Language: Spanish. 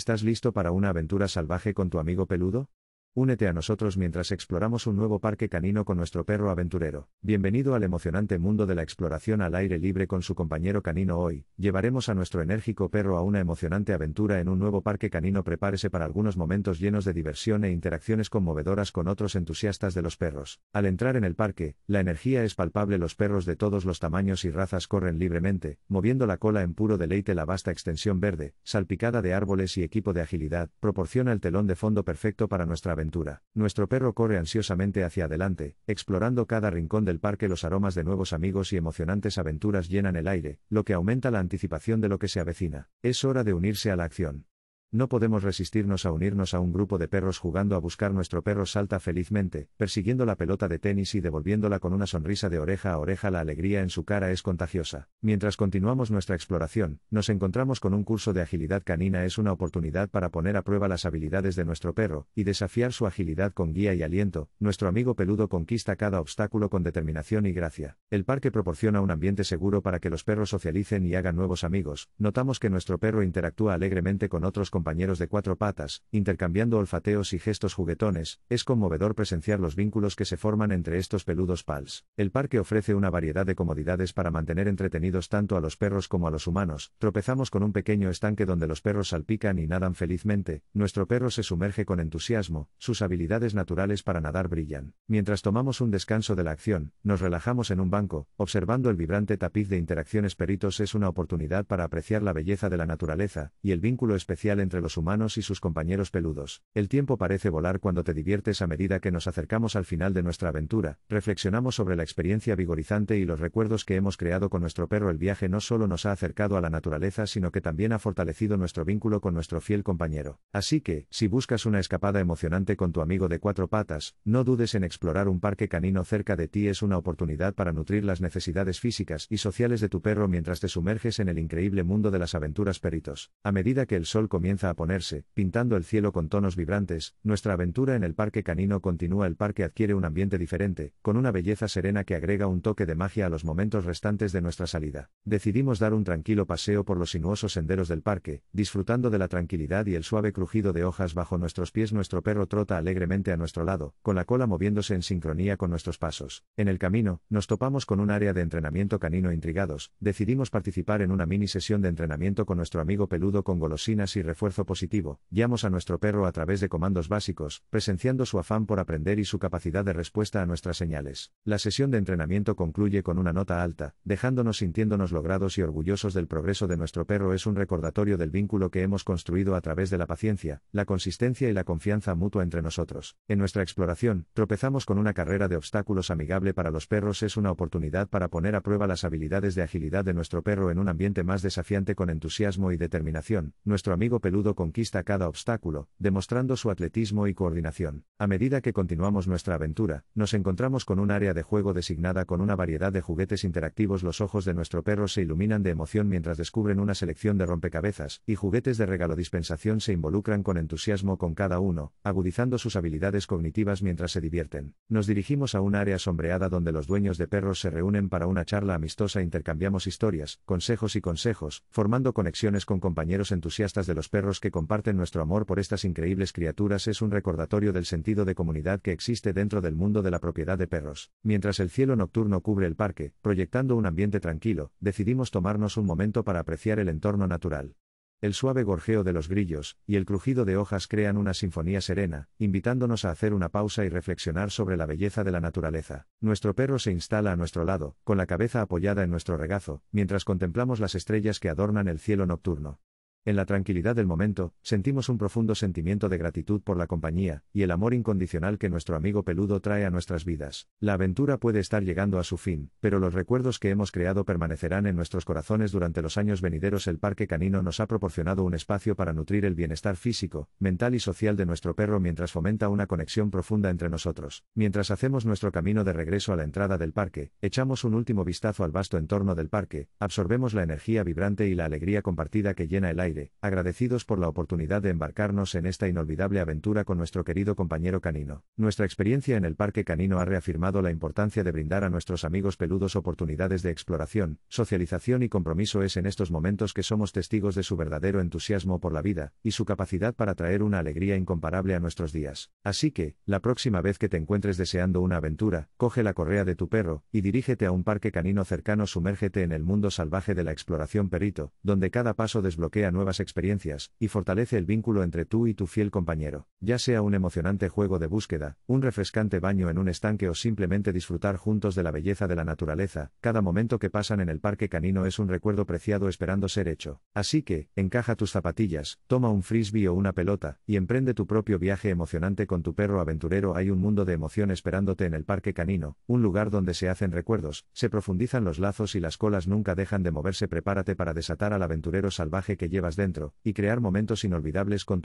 ¿Estás listo para una aventura salvaje con tu amigo peludo? Únete a nosotros mientras exploramos un nuevo parque canino con nuestro perro aventurero. Bienvenido al emocionante mundo de la exploración al aire libre con su compañero canino hoy. Llevaremos a nuestro enérgico perro a una emocionante aventura en un nuevo parque canino. Prepárese para algunos momentos llenos de diversión e interacciones conmovedoras con otros entusiastas de los perros. Al entrar en el parque, la energía es palpable. Los perros de todos los tamaños y razas corren libremente, moviendo la cola en puro deleite. La vasta extensión verde, salpicada de árboles y equipo de agilidad, proporciona el telón de fondo perfecto para nuestra aventura aventura. Nuestro perro corre ansiosamente hacia adelante, explorando cada rincón del parque los aromas de nuevos amigos y emocionantes aventuras llenan el aire, lo que aumenta la anticipación de lo que se avecina. Es hora de unirse a la acción. No podemos resistirnos a unirnos a un grupo de perros jugando a buscar nuestro perro salta felizmente, persiguiendo la pelota de tenis y devolviéndola con una sonrisa de oreja a oreja la alegría en su cara es contagiosa. Mientras continuamos nuestra exploración, nos encontramos con un curso de agilidad canina es una oportunidad para poner a prueba las habilidades de nuestro perro, y desafiar su agilidad con guía y aliento, nuestro amigo peludo conquista cada obstáculo con determinación y gracia. El parque proporciona un ambiente seguro para que los perros socialicen y hagan nuevos amigos, notamos que nuestro perro interactúa alegremente con otros compañeros compañeros de cuatro patas, intercambiando olfateos y gestos juguetones, es conmovedor presenciar los vínculos que se forman entre estos peludos pals. El parque ofrece una variedad de comodidades para mantener entretenidos tanto a los perros como a los humanos. Tropezamos con un pequeño estanque donde los perros salpican y nadan felizmente, nuestro perro se sumerge con entusiasmo, sus habilidades naturales para nadar brillan. Mientras tomamos un descanso de la acción, nos relajamos en un banco, observando el vibrante tapiz de interacciones peritos es una oportunidad para apreciar la belleza de la naturaleza, y el vínculo especial entre los humanos y sus compañeros peludos. El tiempo parece volar cuando te diviertes a medida que nos acercamos al final de nuestra aventura, reflexionamos sobre la experiencia vigorizante y los recuerdos que hemos creado con nuestro perro. El viaje no solo nos ha acercado a la naturaleza, sino que también ha fortalecido nuestro vínculo con nuestro fiel compañero. Así que, si buscas una escapada emocionante con tu amigo de cuatro patas, no dudes en explorar un parque canino cerca de ti es una oportunidad para nutrir las necesidades físicas y sociales de tu perro mientras te sumerges en el increíble mundo de las aventuras peritos. A medida que el sol comienza a ponerse, pintando el cielo con tonos vibrantes, nuestra aventura en el parque canino continúa el parque adquiere un ambiente diferente, con una belleza serena que agrega un toque de magia a los momentos restantes de nuestra salida. Decidimos dar un tranquilo paseo por los sinuosos senderos del parque, disfrutando de la tranquilidad y el suave crujido de hojas bajo nuestros pies nuestro perro trota alegremente a nuestro lado, con la cola moviéndose en sincronía con nuestros pasos. En el camino, nos topamos con un área de entrenamiento canino intrigados, decidimos participar en una mini sesión de entrenamiento con nuestro amigo peludo con golosinas y positivo, guiamos a nuestro perro a través de comandos básicos, presenciando su afán por aprender y su capacidad de respuesta a nuestras señales. La sesión de entrenamiento concluye con una nota alta, dejándonos sintiéndonos logrados y orgullosos del progreso de nuestro perro es un recordatorio del vínculo que hemos construido a través de la paciencia, la consistencia y la confianza mutua entre nosotros. En nuestra exploración, tropezamos con una carrera de obstáculos amigable para los perros es una oportunidad para poner a prueba las habilidades de agilidad de nuestro perro en un ambiente más desafiante con entusiasmo y determinación. Nuestro amigo peludo conquista cada obstáculo, demostrando su atletismo y coordinación. A medida que continuamos nuestra aventura, nos encontramos con un área de juego designada con una variedad de juguetes interactivos. Los ojos de nuestro perro se iluminan de emoción mientras descubren una selección de rompecabezas, y juguetes de regalo dispensación se involucran con entusiasmo con cada uno, agudizando sus habilidades cognitivas mientras se divierten. Nos dirigimos a un área sombreada donde los dueños de perros se reúnen para una charla amistosa, intercambiamos historias, consejos y consejos, formando conexiones con compañeros entusiastas de los perros que comparten nuestro amor por estas increíbles criaturas es un recordatorio del sentido de comunidad que existe dentro del mundo de la propiedad de perros. Mientras el cielo nocturno cubre el parque, proyectando un ambiente tranquilo, decidimos tomarnos un momento para apreciar el entorno natural. El suave gorjeo de los grillos y el crujido de hojas crean una sinfonía serena, invitándonos a hacer una pausa y reflexionar sobre la belleza de la naturaleza. Nuestro perro se instala a nuestro lado, con la cabeza apoyada en nuestro regazo, mientras contemplamos las estrellas que adornan el cielo nocturno. En la tranquilidad del momento, sentimos un profundo sentimiento de gratitud por la compañía, y el amor incondicional que nuestro amigo peludo trae a nuestras vidas. La aventura puede estar llegando a su fin, pero los recuerdos que hemos creado permanecerán en nuestros corazones durante los años venideros. El Parque Canino nos ha proporcionado un espacio para nutrir el bienestar físico, mental y social de nuestro perro mientras fomenta una conexión profunda entre nosotros. Mientras hacemos nuestro camino de regreso a la entrada del parque, echamos un último vistazo al vasto entorno del parque, absorbemos la energía vibrante y la alegría compartida que llena el aire agradecidos por la oportunidad de embarcarnos en esta inolvidable aventura con nuestro querido compañero canino. Nuestra experiencia en el Parque Canino ha reafirmado la importancia de brindar a nuestros amigos peludos oportunidades de exploración, socialización y compromiso es en estos momentos que somos testigos de su verdadero entusiasmo por la vida, y su capacidad para traer una alegría incomparable a nuestros días. Así que, la próxima vez que te encuentres deseando una aventura, coge la correa de tu perro, y dirígete a un parque canino cercano, sumérgete en el mundo salvaje de la exploración perito, donde cada paso desbloquea nuevos experiencias, y fortalece el vínculo entre tú y tu fiel compañero, ya sea un emocionante juego de búsqueda, un refrescante baño en un estanque o simplemente disfrutar juntos de la belleza de la naturaleza, cada momento que pasan en el parque canino es un recuerdo preciado esperando ser hecho. Así que, encaja tus zapatillas, toma un frisbee o una pelota, y emprende tu propio viaje emocionante con tu perro aventurero. Hay un mundo de emoción esperándote en el parque canino, un lugar donde se hacen recuerdos, se profundizan los lazos y las colas nunca dejan de moverse. Prepárate para desatar al aventurero salvaje que llevas dentro, y crear momentos inolvidables con